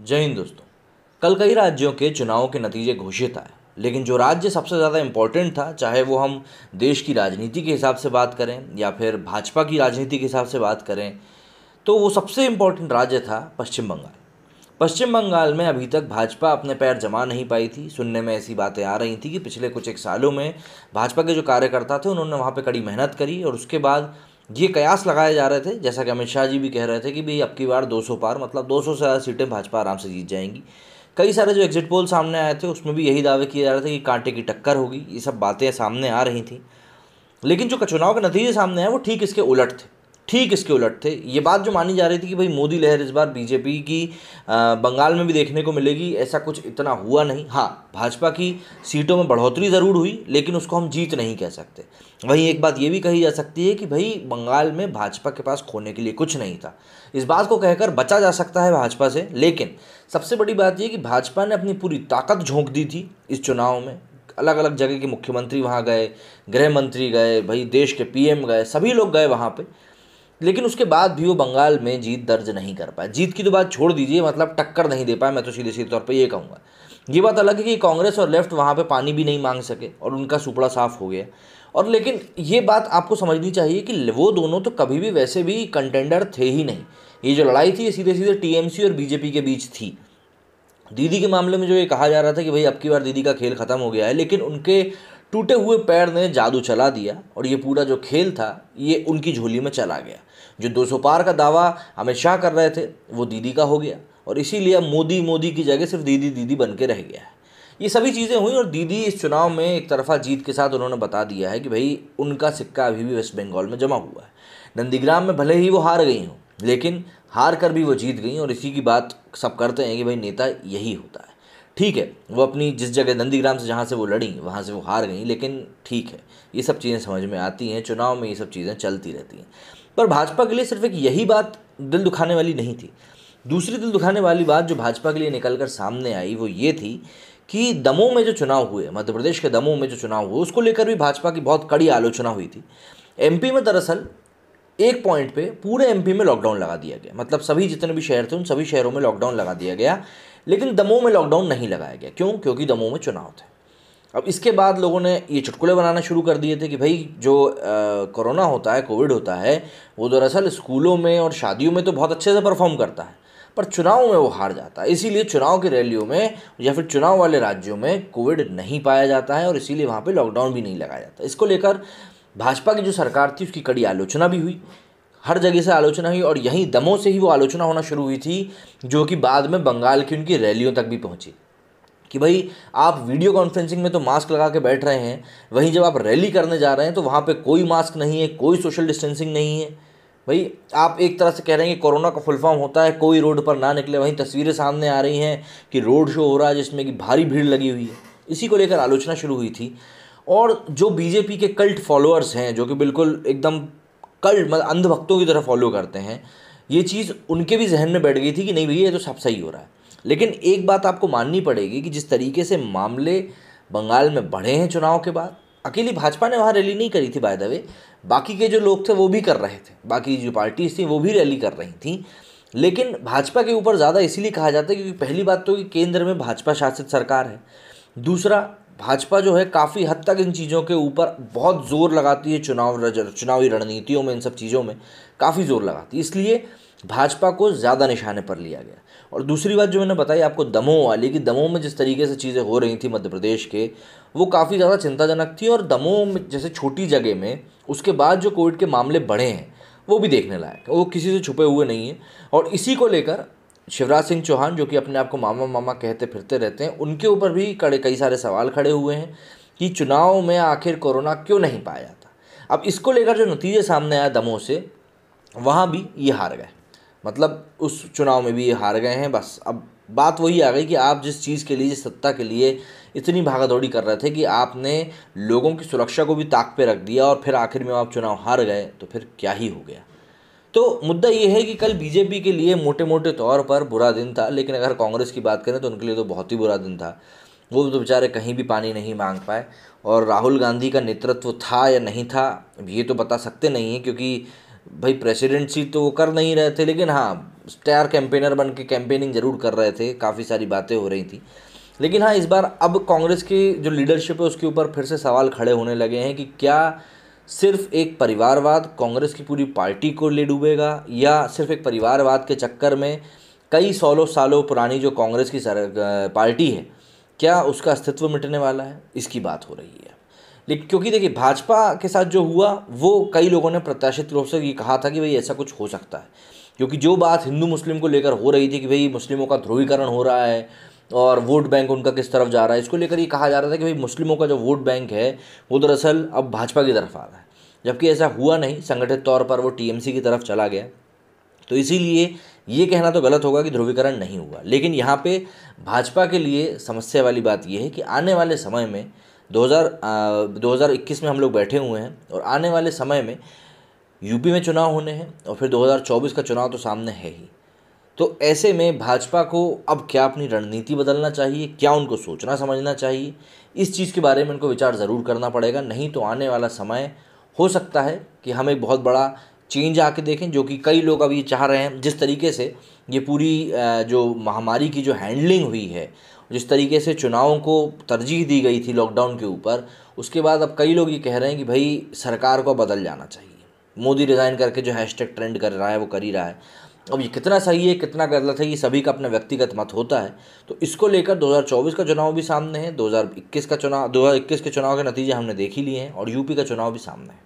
जय हिंद दोस्तों कल कई राज्यों के चुनावों के नतीजे घोषित आए लेकिन जो राज्य सबसे ज़्यादा इम्पॉर्टेंट था चाहे वो हम देश की राजनीति के हिसाब से बात करें या फिर भाजपा की राजनीति के हिसाब से बात करें तो वो सबसे इम्पॉर्टेंट राज्य था पश्चिम बंगाल पश्चिम बंगाल में अभी तक भाजपा अपने पैर जमा नहीं पाई थी सुनने में ऐसी बातें आ रही थी कि पिछले कुछ एक सालों में भाजपा के जो कार्यकर्ता थे उन्होंने वहाँ पर कड़ी मेहनत करी और उसके बाद ये कयास लगाए जा रहे थे जैसा कि अमित शाह जी भी कह रहे थे कि भाई अब की बार 200 पार मतलब 200 से ज़्यादा सीटें भाजपा आराम से जीत जाएंगी कई सारे जो एग्जिट पोल सामने आए थे उसमें भी यही दावे किए जा रहे थे कि कांटे की टक्कर होगी ये सब बातें सामने आ रही थी लेकिन जो चुनाव के नतीजे सामने आए वो ठीक इसके उलट थे ठीक इसके उलट थे ये बात जो मानी जा रही थी कि भाई मोदी लहर इस बार बीजेपी की बंगाल में भी देखने को मिलेगी ऐसा कुछ इतना हुआ नहीं हाँ भाजपा की सीटों में बढ़ोतरी ज़रूर हुई लेकिन उसको हम जीत नहीं कह सकते वहीं एक बात ये भी कही जा सकती है कि भाई बंगाल में भाजपा के पास खोने के लिए कुछ नहीं था इस बात को कहकर बचा जा सकता है भाजपा से लेकिन सबसे बड़ी बात यह कि भाजपा ने अपनी पूरी ताकत झोंक दी थी इस चुनाव में अलग अलग जगह के मुख्यमंत्री वहाँ गए गृह मंत्री गए भाई देश के पीएम गए सभी लोग गए वहाँ पर लेकिन उसके बाद भी वो बंगाल में जीत दर्ज नहीं कर पाए जीत की तो बात छोड़ दीजिए मतलब टक्कर नहीं दे पाए मैं तो सीधे सीधे तौर पर ये कहूँगा ये बात अलग है कि कांग्रेस और लेफ्ट वहाँ पर पानी भी नहीं मांग सके और उनका सुपड़ा साफ हो गया और लेकिन ये बात आपको समझनी चाहिए कि वो दोनों तो कभी भी वैसे भी कंटेंडर थे ही नहीं ये जो लड़ाई थी ये सीधे सीधे टीएमसी और बीजेपी के बीच थी दीदी के मामले में जो ये कहा जा रहा था कि भाई अब की बार दीदी का खेल ख़त्म हो गया है लेकिन उनके टूटे हुए पैर ने जादू चला दिया और ये पूरा जो खेल था ये उनकी झोली में चला गया जो दो सौ पार का दावा अमित शाह कर रहे थे वो दीदी का हो गया और इसीलिए मोदी मोदी की जगह सिर्फ दीदी दीदी बन के रह गया है ये सभी चीज़ें हुई और दीदी इस चुनाव में एक तरफा जीत के साथ उन्होंने बता दिया है कि भाई उनका सिक्का अभी भी वेस्ट बंगाल में जमा हुआ है नंदीग्राम में भले ही वो हार गई हों लेकिन हार कर भी वो जीत गई और इसी की बात सब करते हैं कि भाई नेता यही होता है ठीक है वो अपनी जिस जगह नंदीग्राम से जहाँ से वो लड़ी वहाँ से वो हार गई लेकिन ठीक है ये सब चीज़ें समझ में आती हैं चुनाव में ये सब चीज़ें चलती रहती हैं पर भाजपा के लिए सिर्फ एक यही बात दिल दुखाने वाली नहीं थी दूसरी दिल दुखाने वाली बात जो भाजपा के लिए निकल कर सामने आई वो ये थी कि दमों में जो चुनाव हुए मध्य प्रदेश के दमों में जो चुनाव हुए उसको लेकर भी भाजपा की बहुत कड़ी आलोचना हुई थी एमपी में दरअसल एक पॉइंट पे पूरे एमपी में लॉकडाउन लगा दिया गया मतलब सभी जितने भी शहर थे उन सभी शहरों में लॉकडाउन लगा दिया गया लेकिन दमोह में लॉकडाउन नहीं लगाया गया क्यों क्योंकि दमोह में चुनाव थे अब इसके बाद लोगों ने ये चुटकुले बनाना शुरू कर दिए थे कि भाई जो कोरोना होता है कोविड होता है वो दरअसल स्कूलों में और शादियों में तो बहुत अच्छे से परफॉर्म करता है पर चुनाव में वो हार जाता है इसीलिए चुनाव की रैलियों में या फिर चुनाव वाले राज्यों में कोविड नहीं पाया जाता है और इसीलिए वहाँ पर लॉकडाउन भी नहीं लगाया जाता इसको लेकर भाजपा की जो सरकार थी उसकी कड़ी आलोचना भी हुई हर जगह से आलोचना हुई और यहीं दमों से ही वो आलोचना होना शुरू हुई थी जो कि बाद में बंगाल की उनकी रैलियों तक भी पहुंची कि भाई आप वीडियो कॉन्फ्रेंसिंग में तो मास्क लगा के बैठ रहे हैं वहीं जब आप रैली करने जा रहे हैं तो वहाँ पर कोई मास्क नहीं है कोई सोशल डिस्टेंसिंग नहीं है भाई आप एक तरह से कह रहे हैं कि कोरोना का फुल फॉर्म होता है कोई रोड पर ना निकले वहीं तस्वीरें सामने आ रही हैं कि रोड शो हो रहा है जिसमें कि भारी भीड़ लगी हुई है इसी को लेकर आलोचना शुरू हुई थी और जो बीजेपी के कल्ट फॉलोअर्स हैं जो कि बिल्कुल एकदम कल मतलब अंधभक्तों की तरह फॉलो करते हैं ये चीज़ उनके भी जहन में बैठ गई थी कि नहीं भैया ये तो सब सही हो रहा है लेकिन एक बात आपको माननी पड़ेगी कि जिस तरीके से मामले बंगाल में बढ़े हैं चुनाव के बाद अकेली भाजपा ने वहाँ रैली नहीं करी थी बाय द वे बाकी के जो लोग थे वो भी कर रहे थे बाकी जो पार्टीज थी वो भी रैली कर रही थी लेकिन भाजपा के ऊपर ज़्यादा इसीलिए कहा जाता है क्योंकि पहली बात तो कि केंद्र में भाजपा शासित सरकार है दूसरा भाजपा जो है काफ़ी हद तक इन चीज़ों के ऊपर बहुत ज़ोर लगाती है चुनाव चुनावी रणनीतियों में इन सब चीज़ों में काफ़ी ज़ोर लगाती है इसलिए भाजपा को ज़्यादा निशाने पर लिया गया और दूसरी बात जो मैंने बताई आपको दमोह वाली कि दमोह में जिस तरीके से चीज़ें हो रही थी मध्य प्रदेश के वो काफ़ी ज़्यादा चिंताजनक थी और दमोह में जैसे छोटी जगह में उसके बाद जो कोविड के मामले बढ़े हैं वो भी देखने लायक है वो किसी से छुपे हुए नहीं हैं और इसी को लेकर शिवराज सिंह चौहान जो कि अपने आप को मामा मामा कहते फिरते रहते हैं उनके ऊपर भी कड़े कई सारे सवाल खड़े हुए हैं कि चुनाव में आखिर कोरोना क्यों नहीं पाया जाता अब इसको लेकर जो नतीजे सामने आया दमों से वहाँ भी ये हार गए मतलब उस चुनाव में भी ये हार गए हैं बस अब बात वही आ गई कि आप जिस चीज़ के लिए जिस सत्ता के लिए इतनी भागादौड़ी कर रहे थे कि आपने लोगों की सुरक्षा को भी ताक पे रख दिया और फिर आखिर में आप चुनाव हार गए तो फिर क्या ही हो गया तो मुद्दा यह है कि कल बीजेपी के लिए मोटे मोटे तौर पर बुरा दिन था लेकिन अगर कांग्रेस की बात करें तो उनके लिए तो बहुत ही बुरा दिन था वो तो बेचारे कहीं भी पानी नहीं मांग पाए और राहुल गांधी का नेतृत्व था या नहीं था ये तो बता सकते नहीं है क्योंकि भाई प्रेसिडेंसी तो वो कर नहीं रहे थे लेकिन हाँ स्टार कैंपेनर बन के कैंपेनिंग ज़रूर कर रहे थे काफ़ी सारी बातें हो रही थी लेकिन हाँ इस बार अब कांग्रेस की जो लीडरशिप है उसके ऊपर फिर से सवाल खड़े होने लगे हैं कि क्या सिर्फ एक परिवारवाद कांग्रेस की पूरी पार्टी को ले डूबेगा या सिर्फ एक परिवारवाद के चक्कर में कई सौलों सालों पुरानी जो कांग्रेस की सर पार्टी है क्या उसका अस्तित्व मिटने वाला है इसकी बात हो रही है लेकिन क्योंकि देखिए भाजपा के साथ जो हुआ वो कई लोगों ने प्रत्याशित रूप से ये कहा था कि भाई ऐसा कुछ हो सकता है क्योंकि जो बात हिंदू मुस्लिम को लेकर हो रही थी कि भाई मुस्लिमों का ध्रुवीकरण हो रहा है और वोट बैंक उनका किस तरफ जा रहा है इसको लेकर ये कहा जा रहा था कि भाई मुस्लिमों का जो वोट बैंक है वो दरअसल अब भाजपा की तरफ आ रहा है जबकि ऐसा हुआ नहीं संगठित तौर पर वो टीएमसी की तरफ चला गया तो इसीलिए ये कहना तो गलत होगा कि ध्रुवीकरण नहीं हुआ लेकिन यहाँ पे भाजपा के लिए समस्या वाली बात यह है कि आने वाले समय में 2000 2021 में हम लोग बैठे हुए हैं और आने वाले समय में यूपी में चुनाव होने हैं और फिर 2024 का चुनाव तो सामने है ही तो ऐसे में भाजपा को अब क्या अपनी रणनीति बदलना चाहिए क्या उनको सोचना समझना चाहिए इस चीज़ के बारे में उनको विचार ज़रूर करना पड़ेगा नहीं तो आने वाला समय हो सकता है कि हम एक बहुत बड़ा चेंज आके देखें जो कि कई लोग अब ये चाह रहे हैं जिस तरीके से ये पूरी जो महामारी की जो हैंडलिंग हुई है जिस तरीके से चुनावों को तरजीह दी गई थी लॉकडाउन के ऊपर उसके बाद अब कई लोग ये कह रहे हैं कि भाई सरकार को बदल जाना चाहिए मोदी रिज़ाइन करके जो हैशटैग ट्रेंड कर रहा है वो कर ही रहा है अब ये कितना सही है कितना गलत है ये सभी का अपना व्यक्तिगत मत होता है तो इसको लेकर 2024 का चुनाव भी सामने है 2021 का चुनाव 2021 के चुनाव के नतीजे हमने देख ही लिए हैं और यूपी का चुनाव भी सामने है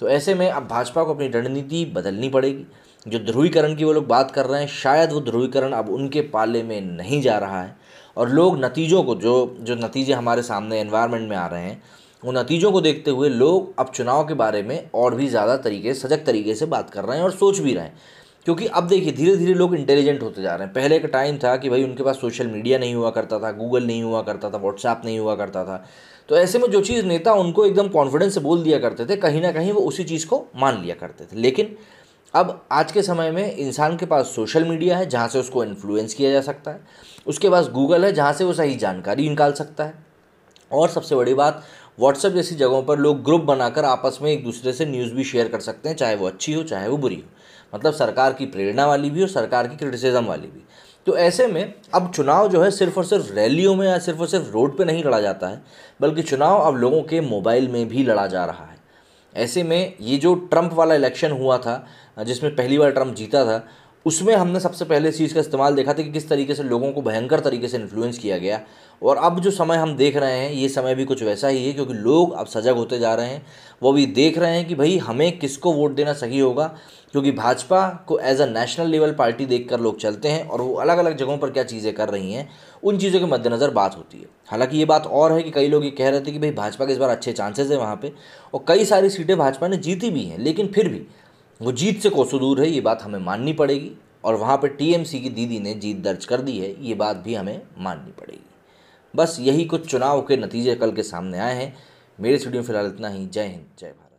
तो ऐसे में अब भाजपा को अपनी रणनीति बदलनी पड़ेगी जो ध्रुवीकरण की वो लोग बात कर रहे हैं शायद वो ध्रुवीकरण अब उनके पाले में नहीं जा रहा है और लोग नतीजों को जो जो नतीजे हमारे सामने इन्वायरमेंट में आ रहे हैं उन नतीजों को देखते हुए लोग अब चुनाव के बारे में और भी ज़्यादा तरीके सजग तरीके से बात कर रहे हैं और सोच भी रहे हैं क्योंकि अब देखिए धीरे धीरे लोग इंटेलिजेंट होते जा रहे हैं पहले का टाइम था कि भाई उनके पास सोशल मीडिया नहीं हुआ करता था गूगल नहीं हुआ करता था व्हाट्सएप नहीं हुआ करता था तो ऐसे में जो चीज़ नेता उनको एकदम कॉन्फिडेंस से बोल दिया करते थे कहीं ना कहीं वो उसी चीज़ को मान लिया करते थे लेकिन अब आज के समय में इंसान के पास सोशल मीडिया है जहाँ से उसको इन्फ्लुएंस किया जा सकता है उसके पास गूगल है जहाँ से वो सही जानकारी निकाल सकता है और सबसे बड़ी बात व्हाट्सएप जैसी जगहों पर लोग ग्रुप बनाकर आपस में एक दूसरे से न्यूज़ भी शेयर कर सकते हैं चाहे वो अच्छी हो चाहे वो बुरी हो मतलब सरकार की प्रेरणा वाली भी और सरकार की क्रिटिसिज्म वाली भी तो ऐसे में अब चुनाव जो है सिर्फ और सिर्फ रैलियों में या सिर्फ और सिर्फ रोड पे नहीं लड़ा जाता है बल्कि चुनाव अब लोगों के मोबाइल में भी लड़ा जा रहा है ऐसे में ये जो ट्रंप वाला इलेक्शन हुआ था जिसमें पहली बार ट्रंप जीता था उसमें हमने सबसे पहले इस चीज़ का इस्तेमाल देखा था कि किस तरीके से लोगों को भयंकर तरीके से इन्फ्लुएंस किया गया और अब जो समय हम देख रहे हैं ये समय भी कुछ वैसा ही है क्योंकि लोग अब सजग होते जा रहे हैं वो भी देख रहे हैं कि भाई हमें किसको वोट देना सही होगा क्योंकि भाजपा को as a national level party देख कर लोग चलते हैं और वो अलग अलग जगहों पर क्या चीज़ें कर रही हैं उन चीज़ों के मद्देनज़र बात होती है हालांकि ये बात और है कि कई लोग ये कह रहे थे कि भाई भाजपा के इस बार अच्छे चांसेज़ हैं वहाँ पर और कई सारी सीटें भाजपा ने जीती भी हैं लेकिन फिर भी वो जीत से कोसों दूर है ये बात हमें माननी पड़ेगी और वहाँ पर टीएमसी की दीदी ने जीत दर्ज कर दी है ये बात भी हमें माननी पड़ेगी बस यही कुछ चुनाव के नतीजे कल के सामने आए हैं मेरे स्टूडियो फिलहाल इतना ही जय हिंद जय भारत